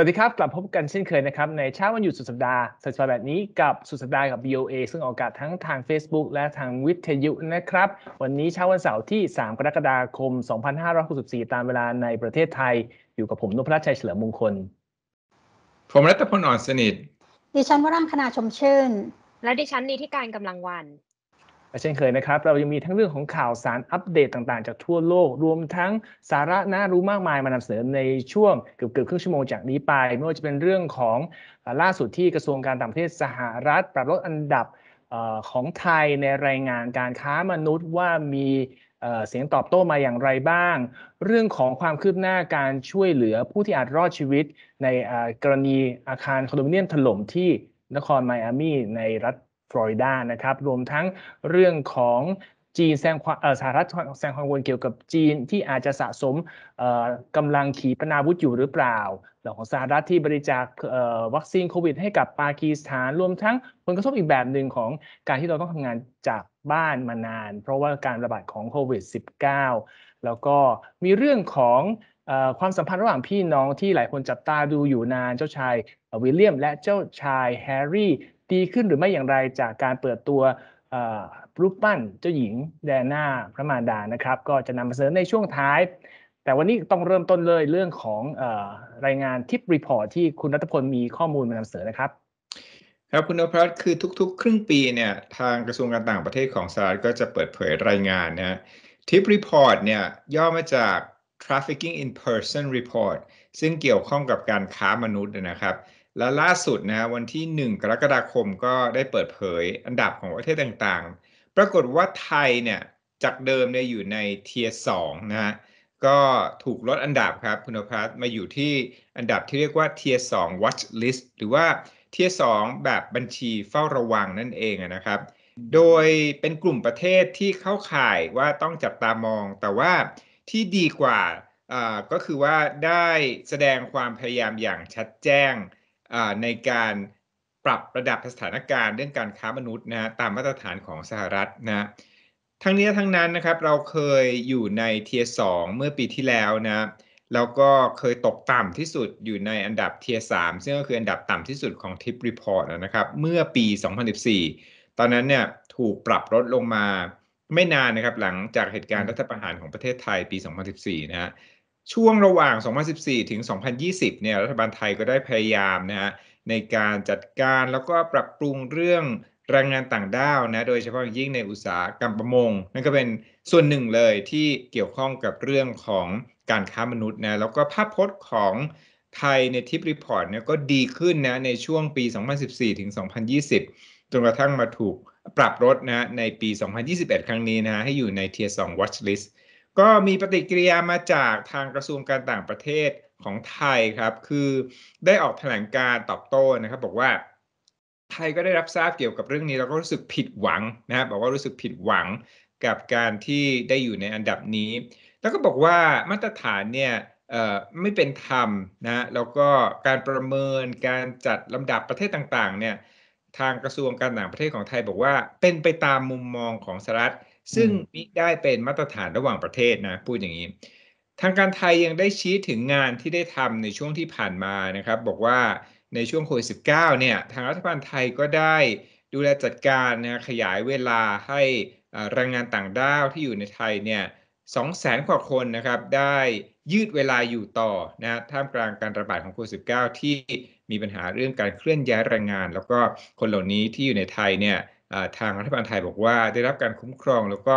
สวัสดีครับ กลับพบกันเช่นเคยนะครับในเช้าวันหยุดสุดสัปดาห์สัปดาห์แบบนี้กับสุดสัปดาห์กับ BOA ซึ่งออกอากาศทั้งทาง Facebook และทางวิทยุนะครับ วันนี้เช้าวันเสาร์ที่ 3 กรกฎาคม 2564 ตามเวลาในประเทศไทยอยู่กับผมนพรัชชัยเฉลิมมงคล ผมรัตพลอ่อนสนิทดิฉันวรังคณาชมชื่น และดิฉันนีที่การกำลังวันและเช่นเคยนะครับเรายังมีทั้งเรื่องของข่าวสารอัปเดตต่าง ๆจากทั่วโลก รวมทั้งสาระน่ารู้มากมายมานำเสนอในช่วงเกือบเกือบครึ่งชั่วโมงจากนี้ไป ไม่ว่าจะเป็นเรื่องของล่าสุดที่กระทรวงการต่างประเทศสหรัฐปรับลดอันดับของไทยในรายงานการค้ามนุษย์ว่ามีเสียงตอบโต้มาอย่างไรบ้าง เรื่องของความคืบหน้าการช่วยเหลือผู้ที่อาจรอดชีวิต ในกรณีอาคารคอนโดมิเนียมถล่มที่นครไมอามีในรัฐฟลอริดานะครับรวมทั้งเรื่องของจีนแซงความสหรัฐแซงความกังวลเกี่ยวกับจีนที่อาจจะสะสมกำลังขีปนาวุธอยู่หรือเปล่าเรื่องของสหรัฐที่บริจาควัคซีนโควิดให้กับปากีสถาน รวมทั้งผลกระทบอีกแบบหนึ่งของการที่เราต้องทำงานจากบ้านมานานเพราะว่าการระบาดของโควิด -19 แล้วก็มีเรื่องของความสัมพันธ์ระหว่างพี่น้องที่หลายคนจับตาดูอยู่นาน เจ้าชายวิลเลียม และเจ้าชายแฮร์รี่ดีขึ้นหรือไม่อย่างไรจากการเปิดตัวรูปปั้นเจ้าหญิงแดน่าพระมารดานะครับ ก็จะนำมาเสนอในช่วงท้าย แต่วันนี้ต้องเริ่มต้นเลยเรื่องของอรายงานทิปรีพอร์ตที่คุณรัตพลมีข้อมูลมานำเสนอนะครับ ครับคุณนภัสคือทุกๆ ครึ่งปีเนี่ยทางกระทรวงการต่างประเทศของสหรัฐก็จะเปิดเผยรายงานนะทิปรีพอร์ตเนี่ยย่อมาจาก trafficking in person report ซึ่งเกี่ยวข้องกับการค้ามนุษย์นะครับและล่าสุดนะวันที่ 1 กรกฎาคมก็ได้เปิดเผยอันดับของประเทศต่างๆ ปรากฏว่าไทยเนี่ยจากเดิมเนี่ยอยู่ในเทียสองนะฮะก็ถูกลดอันดับครับคุณพัฒมาอยู่ที่อันดับที่เรียกว่าเทียสองวัชลิสต์หรือว่าเทียสองแบบบัญชีเฝ้าระวังนั่นเองนะครับ โดยเป็นกลุ่มประเทศที่เข้าข่ายว่าต้องจับตามอง แต่ว่าที่ดีกว่าก็คือว่าได้แสดงความพยายามอย่างชัดแจ้งในการปรับระดับสถานการณ์ เรื่องการค้ามนุษย์นะตามมาตรฐานของสหรัฐนะทั้งนี้ทั้งนั้นนะครับเราเคยอยู่ในเทียสองเมื่อปีที่แล้วนะเราก็เคยตกต่ำที่สุดอยู่ในอันดับเทียสามซึ่งก็คืออันดับต่ำที่สุดของทิปรีพอร์ตนะครับ เมื่อปี 2014 ตอนนั้นเนี่ยถูกปรับลดลงมาไม่นานนะครับ หลังจากเหตุการณ์รัฐประหารของประเทศไทยปี 2014 นะช่วงระหว่าง 2014 ถึง 2020 เนี่ย รัฐบาลไทยก็ได้พยายามนะฮะในการจัดการแล้วก็ปรับปรุงเรื่องแรงงานต่างด้าวนะ โดยเฉพาะยิ่งในอุตสาหกรรมประมง นั่นก็เป็นส่วนหนึ่งเลยที่เกี่ยวข้องกับเรื่องของการค้ามนุษย์นะ แล้วก็ภาพพจน์ของไทยในทิปรีพอร์ตเนี่ยก็ดีขึ้นนะในช่วงปี 2014 ถึง 2020 จนกระทั่งมาถูกปรับลดนะในปี 2021 ครั้งนี้นะให้อยู่ใน Tier 2 Watch List ก็มีปฏิกิริยามาจากทางกระทรวงการต่างประเทศของไทยครับ คือได้ออกแถลงการตอบโต้นะครับบอกว่าไทยก็ได้รับทราบเกี่ยวกับเรื่องนี้แล้วก็รู้สึกผิดหวังนะครับบอกว่ารู้สึกผิดหวังกับการที่ได้อยู่ในอันดับนี้ แล้วก็บอกว่ามาตรฐานเนี่ยไม่เป็นธรรมนะแล้วก็การประเมินการจัดลำดับประเทศต่างๆเนี่ยทางกระทรวงการต่างประเทศของไทยบอกว่าเป็นไปตามมุมมองของสหรัฐซึ่งมิได้เป็นมาตรฐานระหว่างประเทศนะพูดอย่างนี้ ทางการไทยยังได้ชี้ถึงงานที่ได้ทำในช่วงที่ผ่านมานะครับบอกว่าในช่วงโควิดสิเนี่ยทางรัฐบาลไทยก็ได้ดูแลจัดการนะขยายเวลาให้แรงงานต่างด้าวที่อยู่ในไทยเนี่ยสองแสนกว่าคนนะครับได้ยืดเวลาอยู่ต่อนะท่ามกลางการระบาดของโควิดสิที่มีปัญหาเรื่องการเคลื่อนย้ายแรงงาน แล้วก็คนเหล่านี้ที่อยู่ในไทยเนี่ยทางรัฐบาลไทยบอกว่า ได้รับการคุ้มครองแล้วก็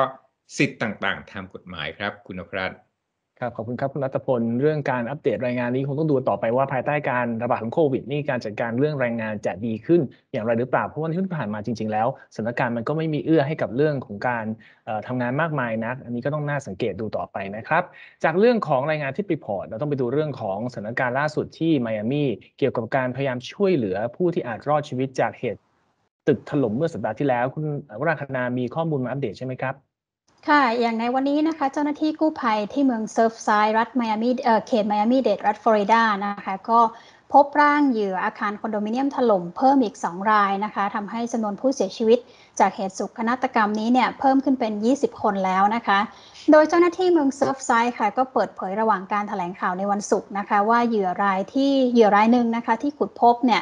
สิทธิ์ต่างๆทางกฎหมายครับ คุณนภัสครับขอบคุณครับคุณรัตพล เรื่องการอัปเดตรายงานนี้ คงต้องดูต่อไปว่าภายใต้การระบาดของโควิดนี่การจัดการเรื่องแรงงาน จะดีขึ้นอย่างไรหรือเปล่า เพราะว่าที่ผ่านมาจริงๆแล้วสถานการณ์มันก็ไม่มีเอื้อให้กับเรื่องของการทำงานมากมายนะักอันนี้ก็ต้องน่าสังเกตดูต่อไปนะครับจากเรื่องของรายงานที่ริพอร์ตเราต้องไปดูเรื่องของสถานการณ์ล่าสุดที่ไมอามีเกี่ยวกับการพยายามช่วยเหลือผู้ที่อาจรอดชีวิตจากเหตุึกถล่มเมื่อสัปดาห์ที่แล้วคุณวราคณามีข้อมูลมาอัปเดตใช่ไหมครับ ค่ะอย่างในวันนี้นะคะ เจ้าหน้าที่กู้ภัยที่เมืองเซิร์ฟไซด์รัฐไมอามีเขตไมอามีเดดรัฐฟลอริดานะคะก็พบร่างเหยื่ออาคารคอนโดมิเนียมถล่มเพิ่มอีก 2 รายนะคะทำให้จำนวนผู้เสียชีวิตจากเหตุสุขนาฏกรรมนี้เนี่ยเพิ่มขึ้นเป็น 20 คนแล้วนะคะ โดยเจ้าหน้าที่เมืองเซิร์ฟไซด์ค่ะ ก็เปิดเผยระหว่างการถแถลงข่าวในวันศุกร์นะคะ ว่าเหยื่อรายที่เหยื่อรายหนึ่งนะคะ ที่ขุดพบเนี่ย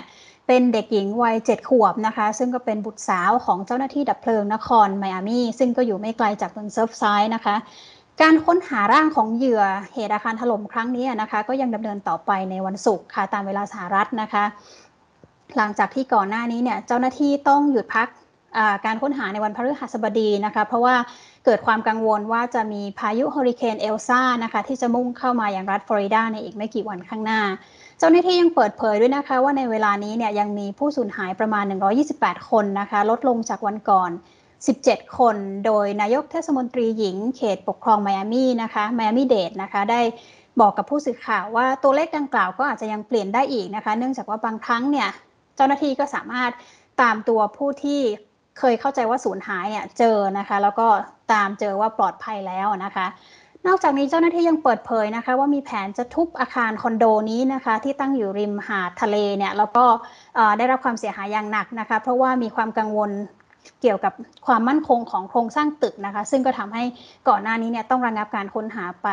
เป็นเด็กหญิงวัยเจ็ดขวบนะคะซึ่งก็เป็นบุตรสาวของเจ้าหน้าที่ดับเพลิงนครไมอามี่ซึ่งก็อยู่ไม่ไกลจากเมืองเซิร์ฟไซด์นะคะ การค้นหาร่างของเหยื่อเหตุอาคารถล่มครั้งนี้นะคะก็ยังดำเนินต่อไปในวันศุกร์ค่ะ ตามเวลาสหรัฐนะคะ หลังจากที่ก่อนหน้านี้เนี่ยเจ้าหน้าที่ต้องหยุดพักการค้นหาในวันพฤหัสบดีนะคะเพราะว่าเกิดความกังวลว่าจะมีพายุเฮอริเคนเอลซ่านะคะที่จะมุ่งเข้ามาอย่างรัฐฟลอริดาในอีกไม่กี่วันข้างหน้าเจ้าหน้าที่ยังเปิดเผยด้วยนะคะ ว่าในเวลานี้เนี่ยยังมีผู้สูญหายประมาณ 128 คนนะคะ ลดลงจากวันก่อน 17 คน โดยนายกเทศมนตรีหญิงเขตปกครองไมอามี่นะคะไมอามี่เดดนะคะได้บอกกับผู้สื่อข่าวว่าตัวเลขดังกล่าวก็อาจจะยังเปลี่ยนได้อีกนะคะ เนื่องจากว่าบางครั้งเนี่ยเจ้าหน้าที่ก็สามารถตามตัวผู้ที่เคยเข้าใจว่าสูญหายเนี่ยเจอนะคะ แล้วก็ตามเจอว่าปลอดภัยแล้วนะคะนอกจากนี้เจ้าหน้าที่ยังเปิดเผยนะคะว่ามีแผนจะทุบอาคารคอนโดนี้นะคะที่ตั้งอยู่ริมหาดทะเลเนี่ยแล้วก็ได้รับความเสียหายอย่างหนักนะคะ เพราะว่ามีความกังวลเกี่ยวกับความมั่นคงของโครงสร้างตึกนะคะซึ่งก็ทำให้ก่อนหน้านี้เนี่ยต้องระงงับการค้นหาไป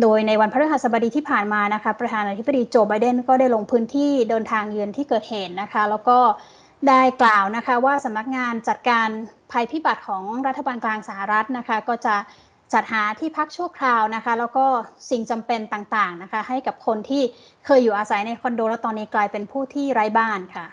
โดยในวันพฤหัสบดีที่ผ่านมานะคะประธานาธิบดีโจไบเดน ก็ได้ลงพื้นที่เดินทางเยือนที่เกิดเหตุนะคะ แล้วก็ได้กล่าวนะคะว่าสำนักงานจัดการภัยพิบัติของรัฐบาลกลางสหรัฐนะคะก็จะจัดหาที่พักชั่วคราวนะคะ แล้วก็สิ่งจำเป็นต่างๆนะคะ ให้กับคนที่เคยอยู่อาศัยในคอนโดแล้วตอนนี้กลายเป็นผู้ที่ไร้บ้านค่ะ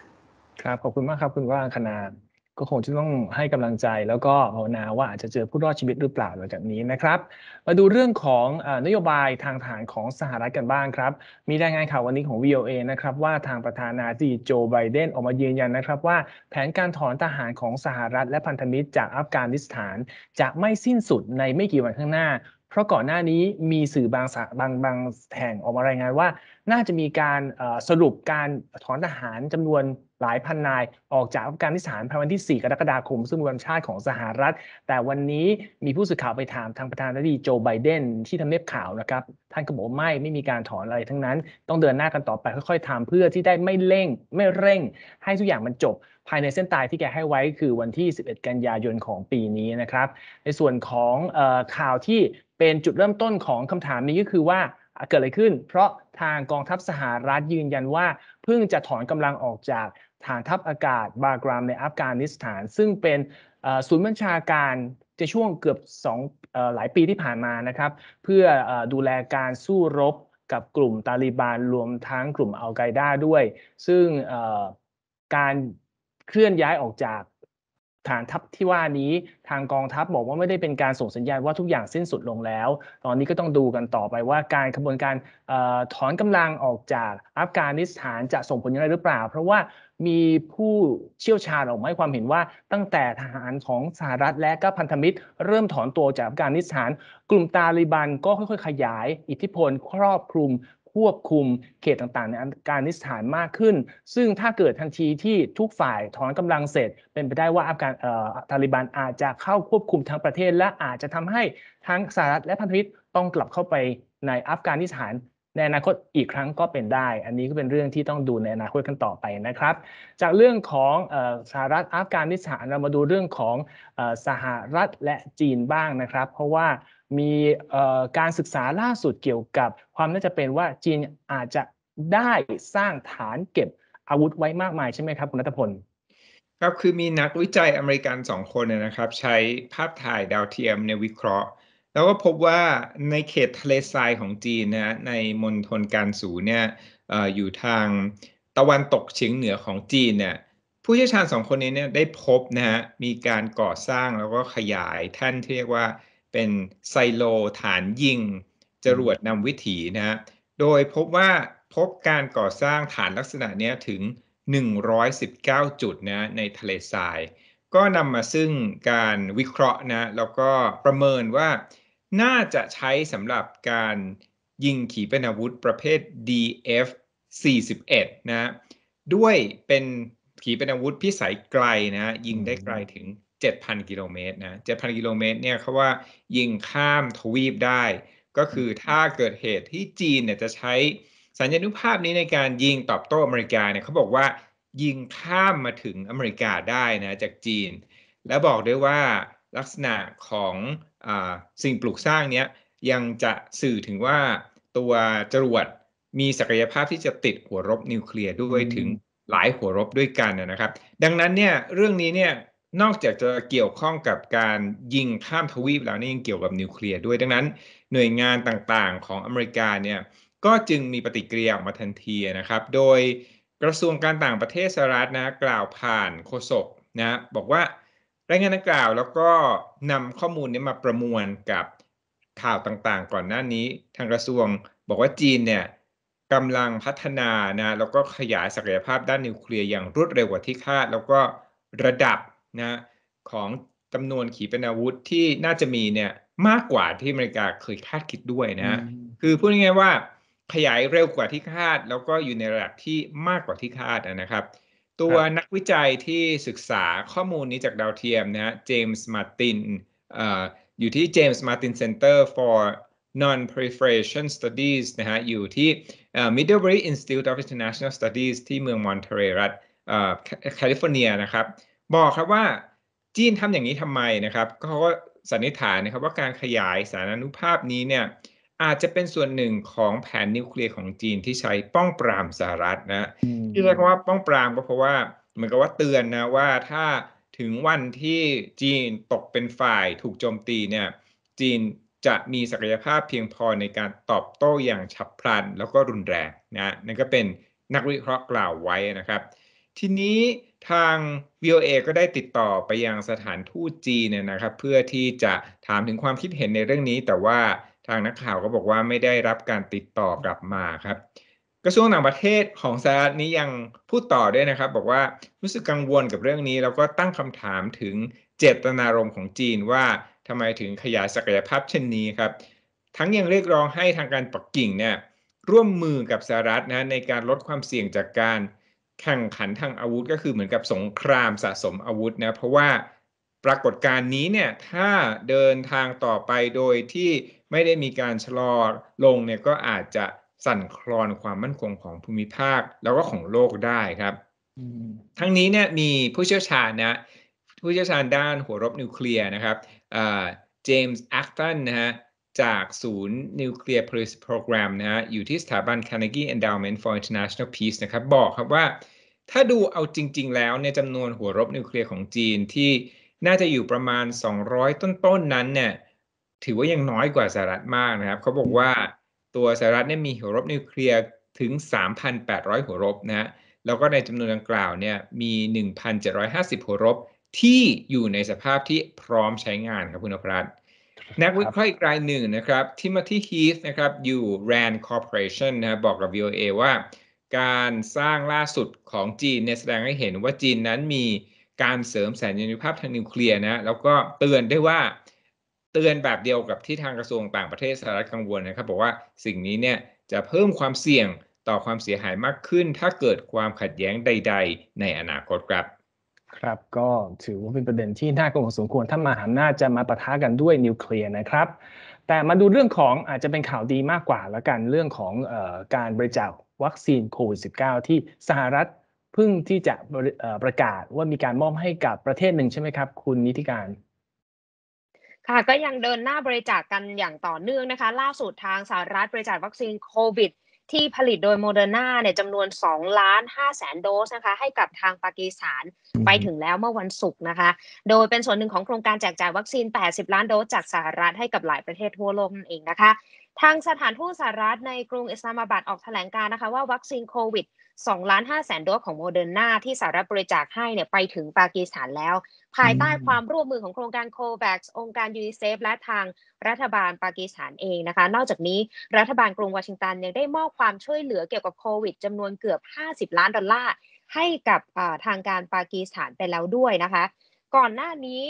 ครับ ขอบคุณมากครับ คุณว่างขนาดก็คงจะต้องให้กำลังใจแล้วก็ภาวนาว่าอาจจะเจอผู้รอดชีวิตหรือเปล่าหลังจากนี้นะครับ มาดูเรื่องของนโยบายทางทหารของสหรัฐกันบ้างครับ มีรายงานข่าววันนี้ของ VOA นะครับว่าทางประธานาธิบดีโจไบเดนออกมายืนยันนะครับ ว่าแผนการถอนทหารของสหรัฐและพันธมิตรจากอัฟกานิสถาน จะไม่สิ้นสุดในไม่กี่วันข้างหน้าเพราะก่อนหน้านี้มีสื่อบางบางบางแห่งออกมารายงานว่า น่าจะมีการสรุปการถอนทหารจำนวนหลายพันนายออกจากอัฟกานิสถานภายวันที่ 4 กรกฎาคมซึ่งเป็นวันชาติของสหรัฐ แต่วันนี้มีผู้สื่อข่าวไปถามทางประธานาธิบดีโจ ไบเดนที่ทำเนียบข่าวนะครับ ท่านก็บอกไม่ไม่มีการถอนอะไรทั้งนั้นต้องเดินหน้ากันต่อไปค่อยๆทำเพื่อที่ได้ไม่เร่ง ไม่เร่ง ให้ทุกอย่างมันจบภายในเส้นตายที่แกให้ไว้คือวันที่ 11 กันยายนของปีนี้นะครับ ในส่วนของอข่าวที่เป็นจุดเริ่มต้นของคำถามนี้ก็คือว่าเกิดอะไรขึ้นเพราะทางกองทัพสหรัฐยืนยันว่า เพิ่งจะถอนกำลังออกจากฐานทัพอากาศบากรามในอัฟกานิสถาน ซึ่งเป็นศูนย์บัญชาการจะช่วงเกือบ2หลายปีที่ผ่านมานะครับ เพื่อดูแลการสู้รบกับกลุ่มตาลีบานรวมทั้งกลุ่มอัลไกด้าด้วย ซึ่งการเคลื่อนย้ายออกจากฐานทัพที่ว่านี้ทางกองทัพบอกว่าไม่ได้เป็นการส่งสัญญาณว่าทุกอย่างสิ้นสุดลงแล้ว ตอนนี้ก็ต้องดูกันต่อไปว่า การขบวนการออถอนกำลังออกจากอัฟกานิสถานจะส่งผลอย่างไรหรือเปล่า เพราะว่ามีผู้เชี่ยวชาญออกมาให้ความเห็นว่าตั้งแต่ทหารของสหรัฐและก็พันธมิตร เริ่มถอนตัวจากอัฟกานิสถาน กลุ่มตาลิบันก็ค่อย ๆ ขยาย อิทธิพลครอบคลุมควบคุมเขตต่างๆในการนิสถานมากขึ้น ซึ่งถ้าเกิดทันทีที่ทุกฝ่ายถอนกำลังเสร็จ เป็นไปได้ว่าอาการตาลิบันอาจจะเข้าควบคุมทั้งประเทศ และอาจจะทำให้ทั้งสหรัฐและพันธมิตรต้องกลับเข้าไปในอัฟกานิสถานในอนาคตอีกครั้งก็เป็นได้ อันนี้ก็เป็นเรื่องที่ต้องดูในอนาคตกันต่อไปนะครับ จากเรื่องของสหรัฐอัฟกานิสถานเรามาดูเรื่องของสหรัฐและจีนบ้างนะครับ เพราะว่ามีการศึกษาล่าสุดเกี่ยวกับ ความน่าจะเป็นว่าจีนอาจจะได้สร้างฐานเก็บอาวุธไว้มากมายใช่ไหมครับคุณรัทพลครับคือมีนักวิจัยอเมริกันสองคนนะครับใช้ภาพถ่ายดาวเทียมในวิเคราะห์แล้วก็พบว่าในเขตทะเลทรายของจีนนะในมณฑลการสูเนี่ยออยู่ทางตะวันตกเฉียงเหนือของจีนเนี่ยผู้เชี่ยวชาญสองคนนี้เนี่ยได้พบนะฮะมีการก่อสร้างแล้วก็ขยายท่านที่เรียกว่าเป็นไซโลฐานยิงจรวดนำวิถีนะฮะโดยพบว่าพบการก่อสร้างฐานลักษณะนี้ถึง 119 จุดนะในทะเลทราย ก็นำมาซึ่งการวิเคราะห์นะแล้วก็ประเมินว่าน่าจะใช้สำหรับการยิงขีปนาวุธประเภท DF 41 นะ ด้วยเป็นขีปนาวุธพิสัยไกลนะ ยิงได้ไกลถึง 7,000 กิโลเมตรนะ 7,000 กิโลเมตรเนี่ยเขาว่ายิงข้ามทวีปได้ ก็คือถ้าเกิดเหตุที่จีนเนี่ยจะใช้สัญญาณุภาพนี้ในการยิงตอบโต้อเมริกาเนี่ยเขาบอกว่า ยิงข้ามมาถึงอเมริกาได้นะจากจีน และบอกด้วยว่าลักษณะของสิ่งปลูกสร้างนี้ยังจะสื่อถึงว่า ตัวจรวดมีศักยภาพที่จะติดหัวรบนิวเคลียร์ด้วยถึงหลายหัวรบด้วยกันนะครับ ดังนั้นเนี่ยเรื่องนี้เนี่ย นอกจากจะเกี่ยวข้องกับการยิงข้ามทวีปแล้วนี่ยังเกี่ยวกับนิวเคลียร์ด้วยดังนั้นหน่วยงานต่างๆของอเมริกาเนี่ยก็จึงมีปฏิกิริยาออกมาทันทีนะครับ โดยกระทรวงการต่างประเทศสหรัฐนะกล่าวผ่านโฆษกนะบอกว่ารายงานดังกล่าวแล้วก็นำข้อมูลนี้มาประมวลกับข่าวต่างๆ ก่อนหน้านี้ ทางกระทรวงบอกว่าจีนเนี่ยกำลังพัฒนานะแล้วก็ขยายศักยภาพด้านนิวเคลียร์อย่างรวดเร็วกว่าที่คาด แล้วก็ระดับนะของจำนวนขีปนาวุธที่น่าจะมีเนี่ยมากกว่าที่อเมริกาเคยคาดคิดด้วยนะ คือพูดง่ายๆว่า ขยายเร็วกว่าที่คาด แล้วก็อยู่ในระดับที่มากกว่าที่คาดนะครับตัวนักวิจัยที่ศึกษาข้อมูลนี้จากดาวเทียมนะฮะเจมส์มาตินอยู่ที่เ์มาร์ตินเซ็นเตอร์ for Non-Proliferation Studies นะฮะอยู่ที่ Middlebury Institute of International Studies ที่เมืองมอนเทเรรัตแคลิฟอร์เนียนะครับ บอกครับว่าจีนทำอย่างนี้ทำไมนะครับก็เขาก็สันนิษฐานนะครับว่าการขยายสารอนุภาพนี้เนี่ยอาจจะเป็นส่วนหนึ่งของแผนนิวเคลียร์ของจีนที่ใช้ป้องปรามสหรัฐนะที่เรียกว่าป้องปรามก็เพราะว่าเหมือนกับว่าเตือนนะว่าถ้าถึงวันที่จีนตกเป็นฝ่ายถูกโจมตีเนี่ยจีนจะมีศักยภาพเพียงพอในการตอบโต้อย่างฉับพลัน แล้วก็รุนแรงนะนั่นก็เป็นนักวิเคราะห์กล่าวไว้นะครับ ทีนี้ทาง VOA ก็ได้ติดต่อไปยังสถานทูตจีนเนี่ยนะครับ เพื่อที่จะถามถึงความคิดเห็นในเรื่องนี้แต่ว่าทางนักข่าวก็บอกว่าไม่ได้รับการติดต่อกลับมาครับ กระทรวงต่างประเทศของสหรัฐนี้ยังพูดต่อด้วยนะครับ บอกว่ารู้สึกกังวลกับเรื่องนี้ แล้วก็ตั้งคำถามถึงเจตนารมณ์ของจีนว่าทำไมถึงขยายศักยภาพเช่นนี้ครับ ทั้งยังเรียกร้องให้ทางการปักกิ่งเนี่ยร่วมมือกับสหรัฐนะในการลดความเสี่ยงจากการแข่งขันทางอาวุธ ก็คือเหมือนกับสงครามสะสมอาวุธนะเพราะว่าปรากฏการณ์นี้เนี่ยถ้าเดินทางต่อไปโดยที่ไม่ได้มีการชะลอลงเนี่ยก็อาจจะสั่นคลอนความมั่นคงของภูมิภาคแล้วก็ของโลกได้ครับ ทั้งนี้เนี่ยมีผู้เชี่ยวชาญนะผู้เชี่ยวชาญด้านหัวรบนิวเคลียร์นะครับเจมส์แอคตันนะฮะจากศูนย์ Nuclear p e a c สโปรแกรมนะฮะอยู่ที่สถาบัน Carnegie Endowment for International Peace นะครับบอกครับว่าถ้าดูเอาจริงๆแล้วในจำนวนหัวรบนิวเคลียร์ของจีนที่น่าจะอยู่ประมาณ 200 ต้นๆนนั้นเนี่ยถือว่ายังน้อยกว่าสหรัฐมากนะครับเขาบอกว่า ตัวสหรัฐเนี่ยมีหัวรบนิวเคลียร์ ถึง 3,800 หัวรบนะฮะแล้วก็ในจำนวนดังกล่าวเนี่ยมี 1,750 หัวรบ ที่อยู่ในสภาพที่พร้อมใช้งานครับคุณอภรัตนักวิเคราะห์อีกรายหนึ่งนะครับ ที่มาที่ฮีสนะครับอยู่ RAND Corporation นะบบอกกับ VOA ว่าการสร้างล่าสุดของจีนเนี่ยแสดงให้เห็นว่าจีนนั้นมีการเสริมแสนยานุภาพทางนิวเคลียร์นะแล้วก็เตือนได้ว่าเตือนแบบเดียวกับที่ทางกระทรวงต่างประเทศสหรัฐกังวลนะครับ บอกว่าสิ่งนี้เนี่ยจะเพิ่มความเสี่ยงต่อความเสียหายมากขึ้น ถ้าเกิดความขัดแย้งใด ๆ ในอนาคตครับครับก็ถือว่าเป็นประเด็นที่น่ากังวลสมควร ถ้ามาหาอำนาจจะมาปะทะกันด้วยนิวเคลียร์นะครับ แต่มาดูเรื่องของอาจจะเป็นข่าวดีมากกว่าละกันเรื่องของออการบริจาควัคซีนโควิด -19 ที่สหรัฐเพิ่งที่จะประกาศว่ามีการมอบให้กับประเทศหนึ่งใช่ไหมครับคุณนิติการค่ะก็ยังเดินหน้าบริจาคกกันอย่างต่อเนื่องนะคะล่าสุดทางสหรัฐบริจาควัคซีนโควิดที่ผลิตโดยโมเดอร์นาเนี่ยจำนวน2ล้าน5แสนโดสนะคะให้กับทางปากีสถานไปถึงแล้วเมื่อวันศุกร์นะคะ โดยเป็นส่วนหนึ่งของโครงการแจกจ่ายวัคซีน 80 ล้านโดส จากสหรัฐให้กับหลายประเทศทั่วโลกนั่นเองนะคะ ทางสถานทูตสหรัฐในกรุงอิสลามบัดออกแถลงการนะคะว่าวัคซีนโควิด2 ล้าน5แสนโดสของโมเดอร์นาที่สหรัฐบริจาคให้ เนี่ย ไปถึงปากีสถานแล้ว ภายใต้ความร่วมมือของโครงการโควาคองค์การยูนิเซฟ และทางรัฐบาลปากีสถานเองนะคะ นอกจากนี้รัฐบาลกรุงวอชิงตันยังได้มอบความช่วยเหลือเกี่ยวกับโควิดจำนวนเกือบ 50 ล้านดอลลาร์ให้กับทางการปากีสถานไปแล้วด้วยนะคะ ก่อนหน้านี้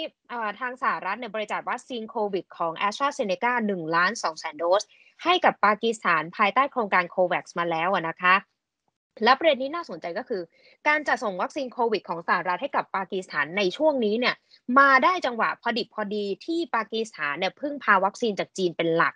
ทางสหรัฐเนี่ยบริจาควัคซีนโควิดของแอสตราเซเนกา1ล้าน2แสนโดสให้กับปากีสถานภายใต้โครงการโควาคมาแล้วนะคะและประเด็นนี้น่าสนใจก็คือการจัดส่งวัคซีนโควิดของสหรัฐให้กับปากีสถานในช่วงนี้เนี่ยมาได้จังหวะพอดิบพอดีที่ปากีสถานเนี่ยพึ่งพาวัคซีนจากจีนเป็นหลัก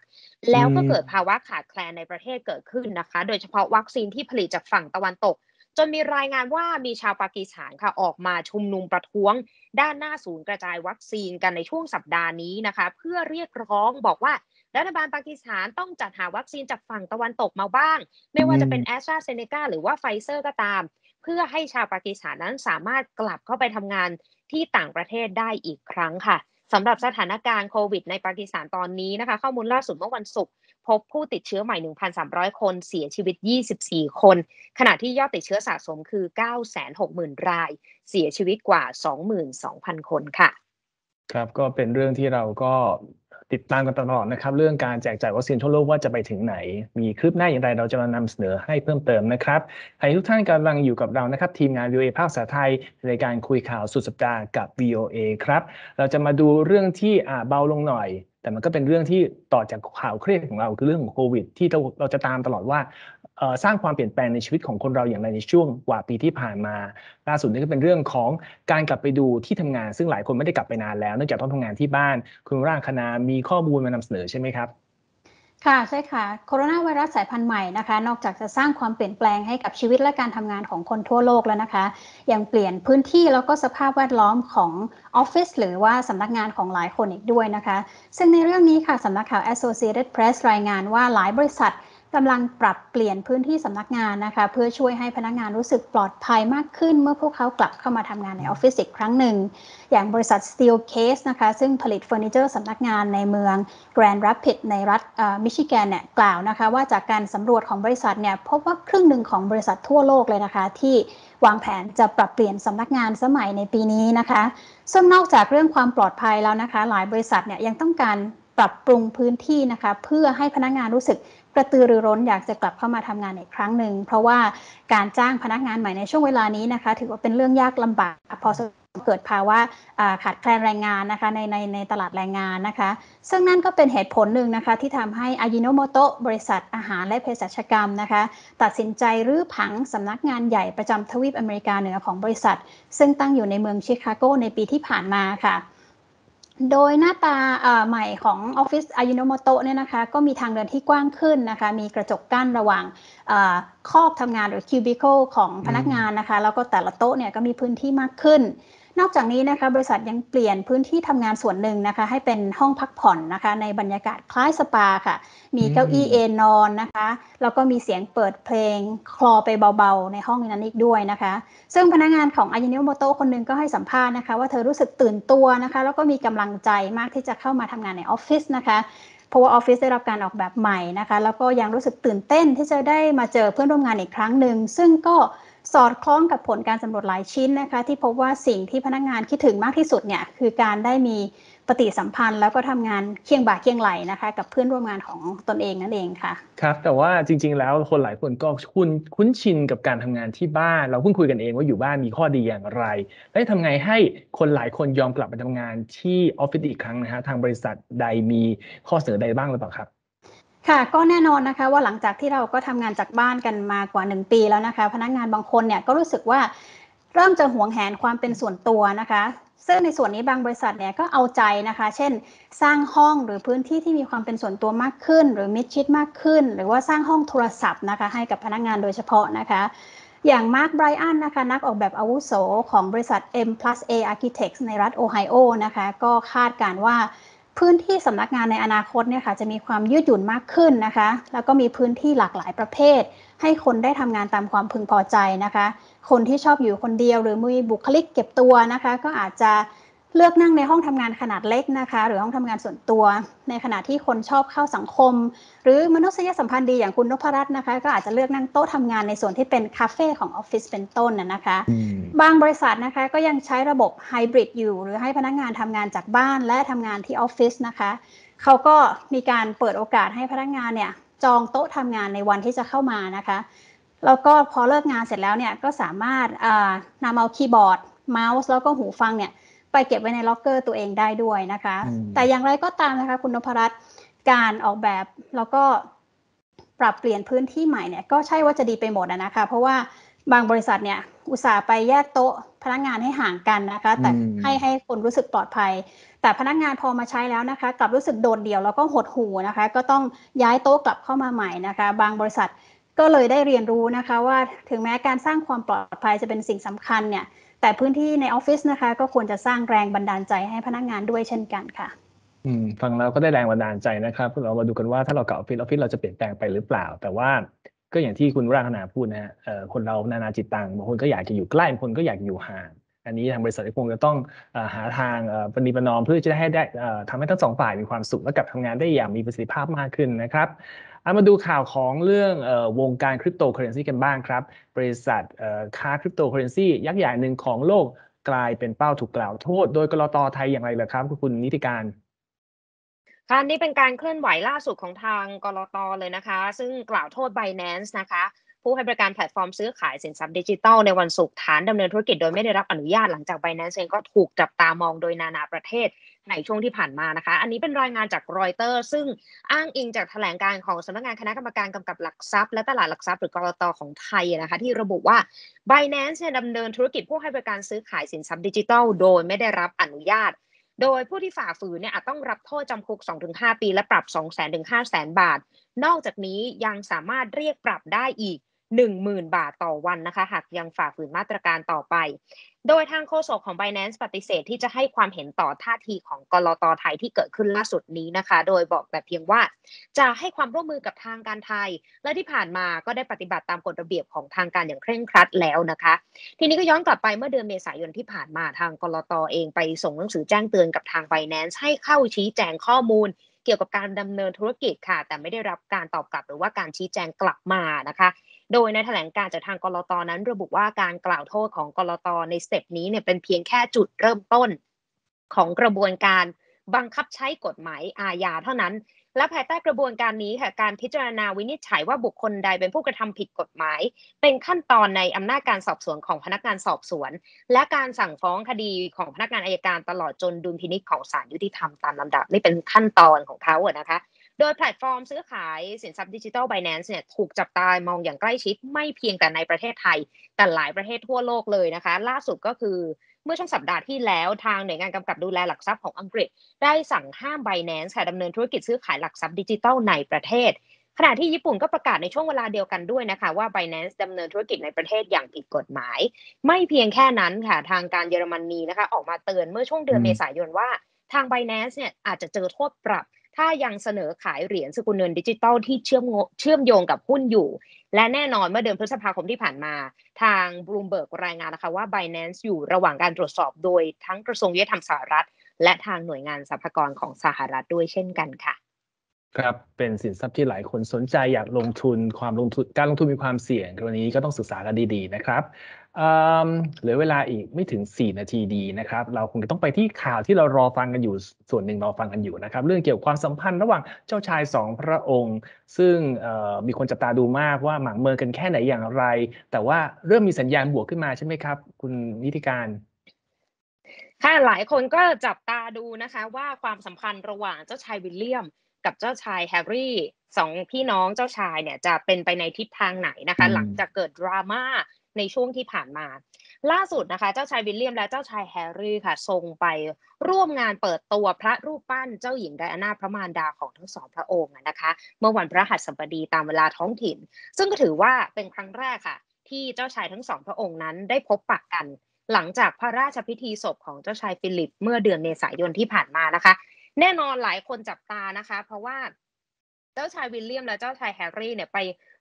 แล้วก็เกิดภาวะขาดแคลนในประเทศเกิดขึ้นนะคะโดยเฉพาะวัคซีนที่ผลิตจากฝั่งตะวันตก จนมีรายงานว่ามีชาวปากีสถานค่ะออกมาชุมนุมประท้วง ด้านหน้าศูนย์กระจายวัคซีนกันในช่วงสัปดาห์นี้นะคะเพื่อเรียกร้องบอกว่ารัฐบาลปากีสถานต้องจัดหาวัคซีนจากฝั่งตะวันตกมาบ้าง ไม่ว่าจะเป็นแอสตราเซเนกาหรือว่าไฟเซอร์ก็ตาม เพื่อให้ชาวปากีสถานนั้นสามารถกลับเข้าไปทำงานที่ต่างประเทศได้อีกครั้งค่ะสำหรับสถานการณ์โควิดในปากีสถานตอนนี้นะคะ ข้อมูลล่าสุดเมื่อวันศุกร์พบผู้ติดเชื้อใหม่ 1,300 คน เสียชีวิต24คนขณะที่ยอดติดเชื้อสะสมคือ960,000ราย เสียชีวิตกว่า22,000คนค่ะ ครับก็เป็นเรื่องที่เราก็ติดตามกันตลอดนะครับเรื่องการแจกจ่ายวัคซีนทั่วโลกว่าจะไปถึงไหน มีคลิปหน้าอย่างไรเราจะมานำเสนอให้เพิ่มเติมนะครับใครทุกท่านกำลังอยู่กับเรานะครับ ทีมงาน VOA ภาคภาษาไทยในการคุยข่าวสุดสัปดาห์กับ VOA ครับเราจะมาดูเรื่องที่เบาลงหน่อย แต่มันก็เป็นเรื่องที่ต่อจากข่าวเครียดของเราคือเรื่องของโควิด ที่เราจะตามตลอดว่าสร้างความเปลี่ยนแปลงในชีวิตของคนเราอย่างไรในช่วงกว่าปีที่ผ่านมา ล่าสุดนี่ก็เป็นเรื่องของการกลับไปดูที่ทำงานซึ่งหลายคนไม่ได้กลับไปนานแล้วเนื่องจากต้องทำงานที่บ้าน คุณร่างคณะมีข้อมูลมานำเสนอใช่ไหมครับ ค่ะ ใช่ค่ะโคโรนาไวรัสสายพันธุ์ใหม่นะคะนอกจากจะสร้างความเปลี่ยนแปลงให้กับชีวิตและการทำงานของคนทั่วโลกแล้วนะคะยังเปลี่ยนพื้นที่แล้วก็สภาพแวดล้อมของออฟฟิศหรือว่าสำนักงานของหลายคนอีกด้วยนะคะ ซึ่งในเรื่องนี้ค่ะสำนักข่าว Associated Press รายงานว่าหลายบริษัทกำลังปรับเปลี่ยนพื้นที่สำนักงานนะคะ เพื่อช่วยให้พนักงานรู้สึกปลอดภัยมากขึ้น เมื่อพวกเขากลับเข้ามาทำงานในออฟฟิศอีกครั้งหนึ่ง อย่างบริษัท Steelcase นะคะ ซึ่งผลิตเฟอร์นิเจอร์สำนักงานในเมือง Grand Rapids ในรัฐมิชิแกนเนี่ยกล่าวนะคะว่าจากการสำรวจของบริษัทเนี่ยพบว่าครึ่งหนึ่งของบริษัททั่วโลกเลยนะคะ ที่วางแผนจะปรับเปลี่ยนสำนักงานสมัยในปีนี้นะคะ ซึ่งนอกจากเรื่องความปลอดภัยแล้วนะคะ หลายบริษัทเนี่ยยังต้องการปรับปรุงพื้นที่นะคะเพื่อให้พนักงานรู้สึกกระตือรือร้นอยากจะกลับเข้ามาทำงานอีกครั้งหนึ่งเพราะว่าการจ้างพนักงานใหม่ในช่วงเวลานี้นะคะถือว่าเป็นเรื่องยากลำบาก พอเกิดภาวะขาดแคลนแรงงานนะคะในในในตลาดแรงงานนะคะ ซึ่งนั่นก็เป็นเหตุผลหนึ่งนะคะที่ทำให้อายิโนโมโตะบริษัท อาหารและเภสัชกรรมนะคะ ตัดสินใจรื้อผังสำนักงานใหญ่ประจำทวีปอเมริกาเหนือของบริษัท ซึ่งตั้งอยู่ในเมืองชิคาโกในปีที่ผ่านมาค่ะโดยหน้าตาใหม่ของอฟฟ f i c e a j i n โมโต o เนี่ยนะคะก็มีทางเดินที่กว้างขึ้นนะคะ มีกระจกกั้นระหว่างคอกทำงานหรือคิวบิคลของพนักงานนะคะ แล้วก็แต่ละโต๊ะเนี่ยก็มีพื้นที่มากขึ้นนอกจากนี้นะคะบริษัทยังเปลี่ยนพื้นที่ทำงานส่วนหนึ่งนะคะ ให้เป็นห้องพักผ่อนนะคะ ในบรรยากาศคล้ายสปาค่ะมีเก้าอี้เอนนอนนะคะแล้วก็มีเสียงเปิดเพลง คลอไปเบาๆ ในห้องนั้นอีกด้วยนะคะ ซึ่งพนักงานของอายเนิโมโตะคนหนึ่งก็ให้สัมภาษณ์นะคะว่าเธอรู้สึกตื่นตัวนะคะ แล้วก็มีกำลังใจมากที่จะเข้ามาทำงานในออฟฟิศนะคะเพราะว่าออฟฟิศได้รับการออกแบบใหม่นะคะแล้วก็ยังรู้สึกตื่นเต้นที่จะได้มาเจอเพื่อนร่วมงานอีกครั้งหนึ่งซึ่งก็สอดคล้องกับผลการสำรวจหลายชิ้นนะคะที่พบว่าสิ่งที่พนักงานคิดถึงมากที่สุดเนี่ยคือการได้มีปฏิสัมพันธ์ แล้วก็ทำงานเคียงบ่าเคียงไหลนะคะกับเพื่อนร่วมงานของตนเองนั่นเองค่ะครับแต่ว่าจริงๆแล้วคนหลายคนก็คุ้นคุ้นชินกับการทำงานที่บ้าน เราเพิ่งคุยกันเองว่าอยู่บ้านมีข้อดีอย่างไร แล้วทำไงให้คนหลายคนยอมกลับมาทำงานที่ออฟฟิศอีกครั้งนะฮะทางบริษัทใดมีข้อเสนอใดบ้างหรือเปล่าครับค่ะก็แน่นอนนะคะว่าหลังจากที่เราก็ทำงานจากบ้านกันมากว่า 1 ปีแล้วนะคะ พนักงานบางคนเนี่ยก็รู้สึกว่าเริ่มจะหวงแหนความเป็นส่วนตัวนะคะ ซึ่งในส่วนนี้บางบริษัทเนี่ยก็เอาใจนะคะ เช่น สร้างห้องหรือพื้นที่ที่มีความเป็นส่วนตัวมากขึ้น หรือมิดชิดมากขึ้น หรือว่าสร้างห้องโทรศัพท์นะคะให้กับพนักงานโดยเฉพาะนะคะ อย่างมาร์คไบรอันนะคะนักออกแบบอาวุโสของบริษัท M A Architects ในรัฐโอไฮโอนะคะก็คาดการว่าพื้นที่สำนักงานในอนาคตเนี่ยค่ะจะมีความยืดหยุ่นมากขึ้นนะคะ แล้วก็มีพื้นที่หลากหลายประเภท ให้คนได้ทำงานตามความพึงพอใจนะคะ คนที่ชอบอยู่คนเดียวหรือมีบุคลิกเก็บตัวนะคะก็อาจจะเลือกนั่งในห้องทำงานขนาดเล็กนะคะ หรือห้องทำงานส่วนตัว ในขณะที่คนชอบเข้าสังคม หรือมนุษยสัมพันธ์ดีอย่างคุณนพรัตน์นะคะก็อาจจะเลือกนั่งโต๊ะทางานในส่วนที่เป็นคาเฟ่ของออฟฟิศเป็นต้นนะคะ บางบริษัทนะคะก็ยังใช้ระบบไฮบริดอยู่ หรือให้พนักงงานทำงานจากบ้านและทำงานที่ออฟฟิศนะคะ เขาก็มีการเปิดโอกาสให้พนักงงานเนี่ยจองโต๊ะทำงานในวันที่จะเข้ามานะคะ แล้วก็พอเลิกงานเสร็จแล้วเนี่ยก็สามารถนำเอาคีย์บอร์ด เมาส์แล้วก็หูฟังเนี่ยไปเก็บไว้ในล็อกเกอร์ตัวเองได้ด้วยนะคะ แต่อย่างไรก็ตามนะคะ คุณนพรัตน์การออกแบบแล้วก็ปรับเปลี่ยนพื้นที่ใหม่เนี่ยก็ใช่ว่าจะดีไปหมดนะคะ เพราะว่าบางบริษัทเนี่ยอุตส่าห์ไปแยกโต๊ะพนักงานให้ห่างกันนะคะ แต่ให้ให้คนรู้สึกปลอดภัย แต่พนักงานพอมาใช้แล้วนะคะ กลับรู้สึกโดดเดี่ยว แล้วก็หดหูนะคะ ก็ต้องย้ายโต๊ะกลับเข้ามาใหม่นะคะ บางบริษัทก็เลยได้เรียนรู้นะคะว่าถึงแม้การสร้างความปลอดภัยจะเป็นสิ่งสำคัญเนี่ยแต่พื้นที่ในออฟฟิศนะคะ ก็ควรจะสร้างแรงบันดาลใจให้พนักงานด้วยเช่นกันค่ะฟังแล้วก็ได้แรงบันดาลใจนะครับ เรามาดูกันว่าถ้าเราเก่าออฟฟิศออฟฟิศเราจะเปลี่ยนแปลงไปหรือเปล่า แต่ว่า ก็อย่างที่คุณราคนาพูดนะฮะคนเรานานาจิตตังบางคนก็อยากจะอยู่ใกล้บางคนก็อยากอยู่ห่างอันนี้ทางบริษัทคงจะต้องหาทางปฏิบัตินอม เพื่อจะให้ได้ทำให้ทั้งสองฝ่ายมีความสุขและกลับทำงานได้อย่างมีประสิทธิภาพมากขึ้นนะครับามาดูข่าวของเรื่องวงการคริปโตเคอเรนซีกันบ้างครับ บริษัทค้าคริปโตเคอเรนซียักษ์ใหญ่หนึ่งของโลกกลายเป็นเป้าถูกกล่าวโทษโดยกรอตไทยอย่างไรเหรอครับคุณนิติการค่ะนี่เป็นการเคลื่อนไหวล่าสุดของทางกรอตเลยนะคะ ซึ่งกล่าวโทษ b i แ a น c e นะคะผู้ให้บริการแพลตฟอร์มซื้อขายสินทรัพย์ดิจิทัลในวันศุกร์ฐานดำเนินธุรกิจโดยไม่ได้รับอนุญาต หลังจากไบแนนซ์เองก็ถูกจับตามองโดยนานาประเทศในช่วงที่ผ่านมานะคะ อันนี้เป็นรายงานจากรอยเตอร์ซึ่งอ้างอิงจากแถลงการของสำนักงานคณะกรรมการกำกับหลักทรัพย์ และตลาดหลักทรัพย์หรือกรตของไทยนะคะที่ระบุว่าไบแนนซ์ดำเนินธุรกิจ ผู้ให้บริการซื้อขายสินทรัพย์ดิจิทัลโดยไม่ได้รับอนุญาต โดยผู้ที่ฝ่าฝืนเนี่ยอาจต้องรับโทษจำคุก 2-5 ปี และปรับ2 0 0 0 0 0 0 0 บาท นอกจากนี้ยังสามารถเรียกปรับได้อีก10,000 บาทต่อวันนะคะ หากยังฝ่าฝืนมาตรการต่อไป โดยทางโฆษกของ Binance ปฏิเสธที่จะให้ความเห็นต่อท่าทีของกรอตไทย ที่เกิดขึ้นล่าสุดนี้นะคะ โดยบอกแต่เพียงว่า จะให้ความร่วมมือกับทางการไทย และที่ผ่านมาก็ได้ปฏิบัติตามกฎระเบียบของทางการอย่างเคร่งครัดแล้วนะคะ ทีนี้ก็ย้อนกลับไปเมื่อเดือนเมษายนที่ผ่านมาทางกรอตเองไปส่งหนังสือแจ้งเตือนกับทาง Binance ให้เข้าชี้แจงข้อมูล เกี่ยวกับการดำเนินธุรกิจค่ะ แต่ไม่ได้รับการตอบกลับ หรือว่าการชี้แจงกลับมานะคะโดยในแถลงการจากทางกรตนั้นระบุว่าการกล่าวโทษของกรตในสเต็ปนี้เนี่ยเป็นเพียงแค่จุดเริ่มต้นของกระบวนการบังคับใช้กฎหมายอาญาเท่านั้น และภายใต้กระบวนการนี้ค่ะการพิจารณาวินิจฉัยว่าบุคคลใดเป็นผู้กระทำผิดกฎหมาย เป็นขั้นตอนในอำนาจการสอบสวนของพนักงานสอบสวน และการสั่งฟ้องคดีของพนักงานอายการตลอดจนดุลพินิจของศาลยุติธรรมตามลำดับ นี่เป็นขั้นตอนของเขาอะนะคะโดยแพลตฟอร์มซื้อขายสินทรัพย์ดิจิทัลไบแนนซ์เนี่ยถูกจับตามองอย่างใกล้ชิด ไม่เพียงแต่ในประเทศไทยแต่หลายประเทศทั่วโลกเลยนะคะ ล่าสุดก็คือเมื่อช่วงสัปดาห์ที่แล้ว ทางหน่วยงานกำกับดูแลหลักทรัพย์ของอังกฤษ ได้สั่งห้ามไ i แ a น c e ค่ะดำเนินธุรกิจซื้อขายหลักทรัพย์ดิจิทัลในประเทศ ขณะที่ญี่ปุ่นก็ประกาศในช่วงเวลาเดียวกันด้วยนะคะว่า b i แ a น c e ดำเนินธุรกิจในประเทศอย่างผิดกฎหมาย ไม่เพียงแค่นั้นค่ะทางการเยอรมนนีนะคะออกมาเตือนเมื่อช่วงเดือนเมษายนว่าทาง b i แ a น c e เนี่ยอาจจะเจอโทษปรับถ้ายังเสนอขายเหรียญสกุลเงินดิจิตอลที่เชื่อมเชื่อมโยงกับหุ้นอยู่ และแน่นอนเมื่อเดือนพฤษภาคมที่ผ่านมาทางบลูมเบิร์กรายงานนะคะ ว่า Binance อยู่ระหว่างการตรวจสอบโดยทั้งกระทรวงยุติธรรมสหรัฐ และทางหน่วยงานสรรพากรของสหรัฐด้วยเช่นกันค่ะ ครับเป็นสินทรัพย์ที่หลายคนสนใจอยากลงทุนความลงทุนการลงทุนมีความเสี่ยง กรณีนี้ก็ต้องศึกษากันดี ๆ นะครับเหลือเวลาอีกไม่ถึง 4 นาทีดีนะครับ เราคงต้องไปที่ข่าวที่เรารอฟังกันอยู่ ส่วนหนึ่งรอฟังกันอยู่นะครับ เรื่องเกี่ยวกับความสัมพันธ์ระหว่างเจ้าชาย 2 พระองค์ ซึ่งมีคนจับตาดูมากว่าหมางเมินกันแค่ไหนอย่างไร แต่ว่าเริ่มมีสัญญาณบวกขึ้นมาใช่ไหมครับ คุณนิติการ ค่ะหลายคนก็จับตาดูนะคะ ว่าความสัมพันธ์ระหว่างเจ้าชายวิลเลียม กับเจ้าชายแฮร์รี่สองพี่น้องเจ้าชายเนี่ยจะเป็นไปในทิศทางไหนนะคะ หลังจากเกิดดราม่าในช่วงที่ผ่านมา ล่าสุดนะคะเจ้าชายวิลเลียมและเจ้าชายแฮร์รี่ค่ะ ทรงไปร่วมงานเปิดตัวพระรูปปั้นเจ้าหญิงไดอาน่าพระมารดาของทั้งสองพระองค์นะคะเมื่อวันพระหัสบดีตามเวลาท้องถิ่น ซึ่งก็ถือว่าเป็นครั้งแรกค่ะ ที่เจ้าชายทั้งสองพระองค์นั้นได้พบปะกัน หลังจากพระราชพิธีศพของเจ้าชายฟิลิป เมื่อเดือนเมษายนที่ผ่านมานะคะ แน่นอนหลายคนจับตานะคะ เพราะว่าเจ้าชายวิลเลียมและเจ้าชายแฮร์รี่เนี่ยไป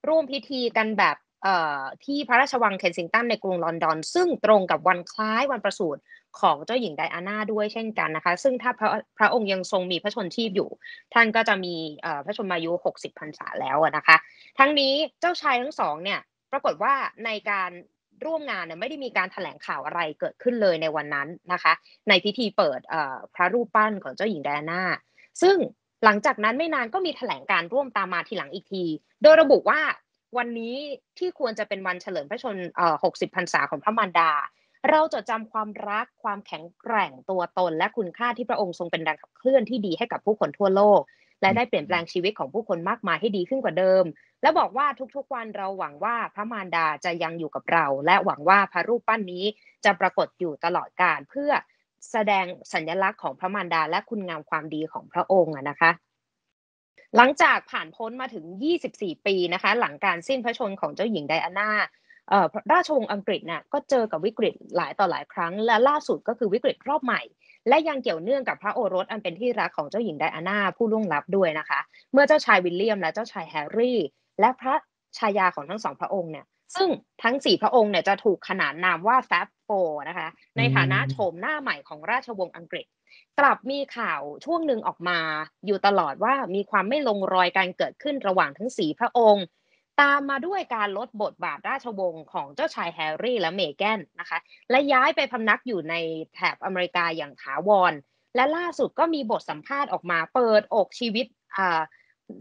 ร่วมพิธีกันแบบที่พระราชวังเคนซิงตันในกรุงลอนดอน ซึ่งตรงกับวันคล้ายวันประสูติของเจ้าหญิงไดอาน่าด้วยเช่นกันนะคะซึ่งถ้าพระพระองค์ยังทรงมีพระชนชีพอยู่ ท่านก็จะมีพระชนมายุ 60พรรษาแล้วนะคะทั้งนี้เจ้าชายทั้งสองเนี่ยปรากฏว่าในการร่วมงานเนี่ยไม่ได้มีการถแถลงข่าวอะไรเกิดขึ้นเลยในวันนั้นนะคะในพิธีเปิดพระรูปปั้นของเจ้าหญิงไดอาน่าซึ่งหลังจากนั้นไม่นานก็มีถแถลงการร่วมตามมาทีหลังอีกที โดยระบุว่าวันนี้ที่ควรจะเป็นวันเฉลิมพระชนเอ่อิบพรรษาของพระมารดา เราจดจำความรักความแข็งแกร่งตัวตน และคุณค่าที่พระองค์ทรงเป็นแรงขับเคลื่อนที่ดีให้กับผู้คนทั่วโลก และได้เปลี่ยนแปลงชีวิตของผู้คนมากมายให้ดีขึ้นกว่าเดิม และบอกว่าทุกๆวันเราหวังว่าพระมารดาจะยังอยู่กับเรา และหวังว่าพระรูปปั้นนี้จะปรากฏอยู่ตลอดกาลเพื่อแสดงสัญลักษณ์ของพระมารดา และคุณงามความดีของพระองค์นะคะหลังจากผ่านพ้นมาถึง 24 ปีนะคะ หลังการสิ้นพระชนของเจ้าหญิงไดอาน่าราชวงศ์อังกฤษน่ะก็เจอกับวิกฤตหลายต่อหลายครั้ง และล่าสุดก็คือวิกฤตรอบใหม่ และยังเกี่ยวเนื่องกับพระโอรสอันเป็นที่รักของเจ้าหญิงไดอาน่าผู้ล่วงลับด้วยนะคะเมื่อเจ้าชายวิลเลียมและเจ้าชายแฮร์รี่ และพระชายาของทั้งสองพระองค์เนี่ยซึ่งทั้งสี่พระองค์เนี่ยจะถูกขนานนามว่าแฟบโฟนะคะในฐานะโฉมหน้าใหม่ของราชวงศ์อังกฤษกลับมีข่าวช่วงหนึ่งออกมาอยู่ตลอดว่ามีความไม่ลงรอยการเกิดขึ้นระหว่างทั้งสีพระองค์ ตามมาด้วยการลดบทบาทราชวงศ์ของเจ้าชายแฮร์รี่และเมแกนนะคะและย้ายไปพำนักอยู่ในแถบอเมริกาอย่างถาวรและล่าสุดก็มีบทสัมภาษณ์ออกมาเปิดอกชีวิต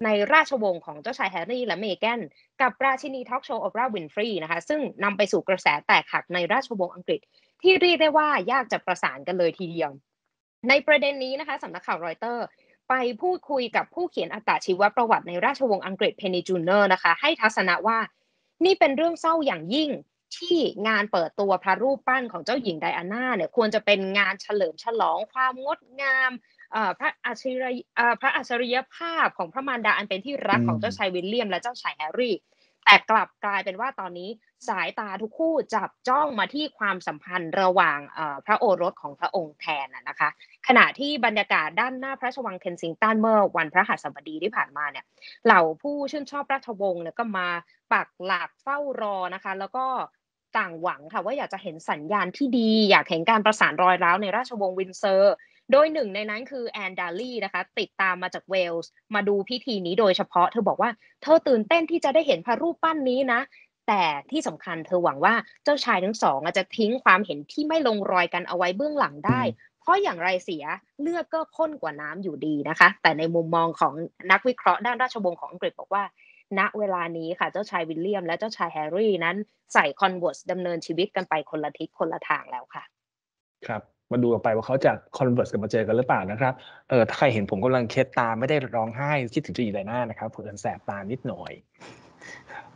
ในราชวงศ์ของเจ้าชายแฮร์รี่ และเมแกนกับราชินีทอล์กโชว์โอปราวินฟรีนะคะซึ่งนำไปสู่กระแสแตกหักในราชวงศ์อังกฤษ ที่เรียกได้ว่ายากจะประสานกันเลยทีเดียวในประเด็นนี้นะคะสำนักข่าวรอยเตอร์ ไปพูดคุยกับผู้เขียนอัตชีวประวัติในราชวงศ์อังกฤษเพนิจูเนอร์นะคะให้ทัศนะว่านี่เป็นเรื่องเศร้าอย่างยิ่งที่งานเปิดตัวพระรูปปั้นของเจ้าหญิงไดอาน่าเนี่ยควรจะเป็นงานเฉลิมฉลอง ความงดงามพระอัจฉริยพระอัจฉริยภาพของพระมารดาอันเป็นที่รักของเจ้าชายวิลเลียม และเจ้าชายแฮร์รี่แต่กลับกลายเป็นว่าตอนนี้สายตาทุกคู่จับจ้องมาที่ความสัมพันธ์ระหว่างพระโอรสของพระองค์แทนนะคะขณะที่บรรยากาศด้านหน้าพระราชวังเคนซิงตันเมื่อวันพระหัสบดีที่ผ่านมาเนี่ยเหล่าผู้ชื่นชอบราชวงศ์เนี่ยก็มาปักหลักเฝ้ารอนะคะแล้วก็ต่างหวังค่ะว่าอยากจะเห็นสัญญาณที่ดีอยากเห็นการประสานรอยร้าวในราชวงศ์วินเซอร์โดยหนึ่งในนั้นคือแอนดาลี่นะคะ ติดตามมาจากเวลส์มาดูพิธีนี้โดยเฉพาะเธอบอกว่าเธอตื่นเต้นที่จะได้เห็นพระรูปปั้นนี้นะ แต่ที่สำคัญเธอหวังว่าเจ้าชายทั้งสอง อาจจะทิ้งความเห็นที่ไม่ลงรอยกันเอาไว้เบื้องหลังได้ เพราะอย่างไรเสียเลือดก็ข้นกว่าน้ำอยู่ดีนะคะ แต่ในมุมมองของนักวิเคราะห์ด้านราชวงศ์ของอังกฤษบอกว่า ณเวลานี้ค่ะเจ้าชายวิลเลียม และเจ้าชายแฮร์รี่นั้นใส่คอนเวิร์สดำเนินชีวิตกันไปคนละทิศคนละทางแล้วค่ะ ครับมาดูกันไปว่าเขาจะคอนเวิร์สกันมาเจอกันหรือเปล่านะครับ เออถ้าใครเห็นผมกำลังเคสตาไม่ได้ร้องไห้ คิดถึงจะอีไดหน้านะครับเผื่อแสบตานิดหน่อย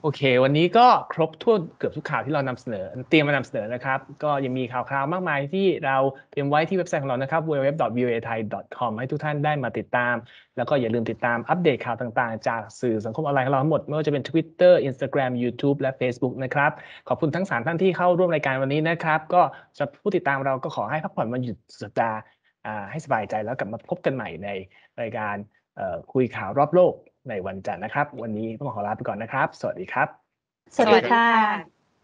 โอเค วันนี้ก็ครบทั่วเกือบทุกข่าวที่เรานำเสนอเตรียมมานำเสนอนะครับ ก็ยังมีข่าวคราวมากมายที่เราเตรียมไว้ที่เว็บไซต์ของเรานะครับ www.voathai.com ให้ทุกท่านได้มาติดตาม แล้วก็อย่าลืมติดตามอัปเดตข่าวต่างๆ จากสื่อสังคมออนไลน์ของเราทั้งหมดไม่ว่าจะเป็น Twitter Instagram YouTube และ Facebook นะครับ ขอบคุณทั้งสามท่านที่เข้าร่วมรายการวันนี้นะครับ ก็สำหรับผู้ติดตามเราก็ขอให้พักผ่อนวันหยุดสัปดาห์ให้สบายใจแล้วกลับมาพบกันใหม่ในรายการคุยข่าวรอบโลกในวันจันทร์นะครับ วันนี้ต้องขอลาไปก่อนนะครับ สวัสดีครับ สวัสดีค่ะ